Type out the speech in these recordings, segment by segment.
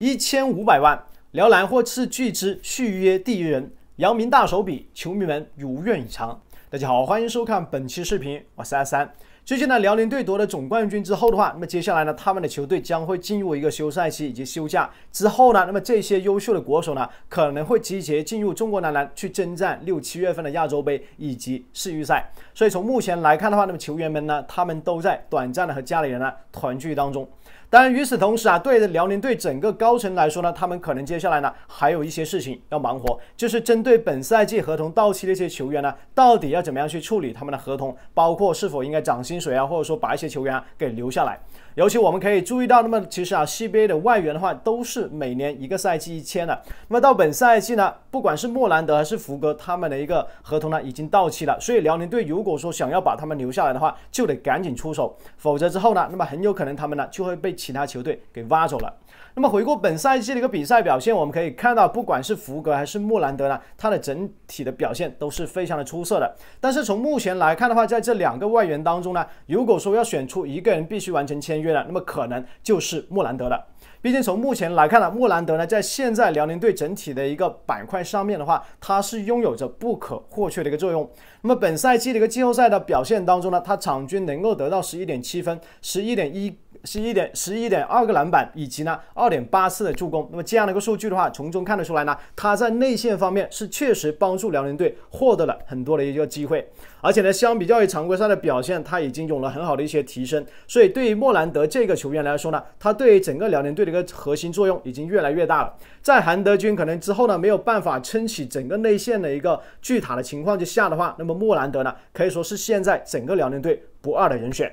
一千五百万，辽篮或斥巨资续约第一人，姚明大手笔，球迷们如愿以偿。大家好，欢迎收看本期视频，我是阿三。最近呢，辽宁队夺得总冠军之后的话，那么接下来呢，他们的球队将会进入一个休赛期以及休假之后呢，那么这些优秀的国手呢，可能会集结进入中国男篮去征战六七月份的亚洲杯以及世预赛。所以从目前来看的话，那么球员们呢，他们都在短暂的和家里人呢团聚当中。当然，与此同时啊，对于辽宁队整个高层来说呢，他们可能接下来呢还有一些事情要忙活，就是针对本赛季合同到期的一些球员呢，到底要怎么样去处理他们的合同，包括是否应该涨薪。薪水啊，或者说把一些球员给留下来，尤其我们可以注意到，那么其实啊，CBA 的外援的话，都是每年一个赛季一签的。那么到本赛季呢，不管是莫兰德还是福格，他们的一个合同呢已经到期了。所以辽宁队如果说想要把他们留下来的话，就得赶紧出手，否则之后呢，那么很有可能他们呢就会被其他球队给挖走了。那么回顾本赛季的一个比赛表现，我们可以看到，不管是福格还是莫兰德呢，他的整体的表现都是非常的出色的。但是从目前来看的话，在这两个外援当中呢，如果说要选出一个人必须完成签约的，那么可能就是莫兰德了。毕竟从目前来看呢，莫兰德呢在现在辽宁队整体的一个板块上面的话，他是拥有着不可或缺的一个作用。那么本赛季的一个季后赛的表现当中呢，他场均能够得到十一点七分，十一点一。十一点十一点二个篮板，以及呢二点八次的助攻。那么这样的一个数据的话，从中看得出来呢，他在内线方面是确实帮助辽宁队获得了很多的一个机会。而且呢，相比较于常规赛的表现，他已经有了很好的一些提升。所以对于莫兰德这个球员来说呢，他对于整个辽宁队的一个核心作用已经越来越大了。在韩德君可能之后呢，没有办法撑起整个内线的一个巨塔的情况之下的话，那么莫兰德呢，可以说是现在整个辽宁队不二的人选。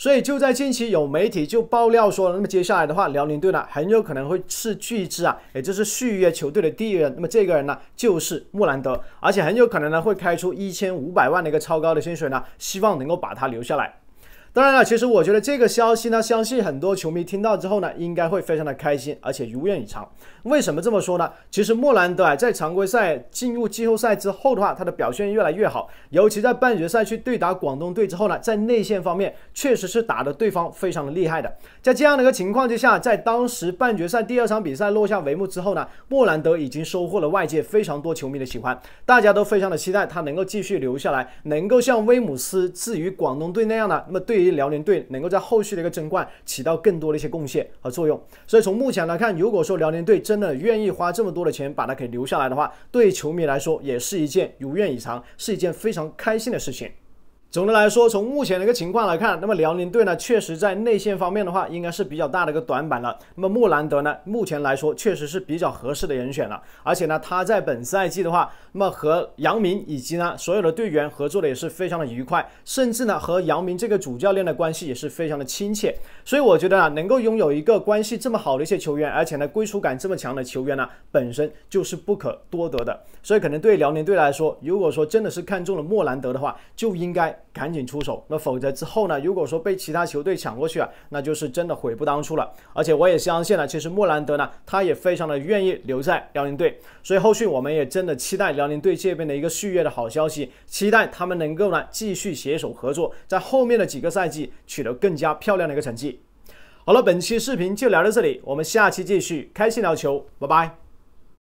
所以就在近期有媒体就爆料说，那么接下来的话，辽宁队呢很有可能会斥巨资啊，也就是续约球队的第一人。那么这个人呢就是穆兰德，而且很有可能呢会开出一千五百万的一个超高的薪水呢，希望能够把他留下来。当然了，其实我觉得这个消息呢，相信很多球迷听到之后呢，应该会非常的开心，而且如愿以偿。为什么这么说呢？其实莫兰德在常规赛进入季后赛之后的话，他的表现越来越好，尤其在半决赛去对打广东队之后呢，在内线方面确实是打的对方非常的厉害的。在这样的一个情况之下，在当时半决赛第二场比赛落下帷幕之后呢，莫兰德已经收获了外界非常多球迷的喜欢，大家都非常的期待他能够继续留下来，能够像威姆斯至于广东队那样呢，那么对。对于辽宁队能够在后续的一个争冠起到更多的一些贡献和作用，所以从目前来看，如果说辽宁队真的愿意花这么多的钱把他给留下来的话，对球迷来说也是一件如愿以偿，是一件非常开心的事情。总的来说，从目前的一个情况来看，那么辽宁队呢，确实在内线方面的话，应该是比较大的一个短板了。那么莫兰德呢，目前来说确实是比较合适的人选了。而且呢，他在本赛季的话，那么和姚明以及呢所有的队员合作的也是非常的愉快，甚至呢和姚明这个主教练的关系也是非常的亲切。所以我觉得啊，能够拥有一个关系这么好的一些球员，而且呢归属感这么强的球员呢，本身就是不可多得的。所以可能对辽宁队来说，如果说真的是看中了莫兰德的话，就应该。赶紧出手，那否则之后呢？如果说被其他球队抢过去啊，那就是真的悔不当初了。而且我也相信了，其实莫兰德呢，他也非常的愿意留在辽宁队。所以后续我们也真的期待辽宁队这边的一个续约的好消息，期待他们能够呢继续携手合作，在后面的几个赛季取得更加漂亮的一个成绩。好了，本期视频就聊到这里，我们下期继续开心聊球，拜拜。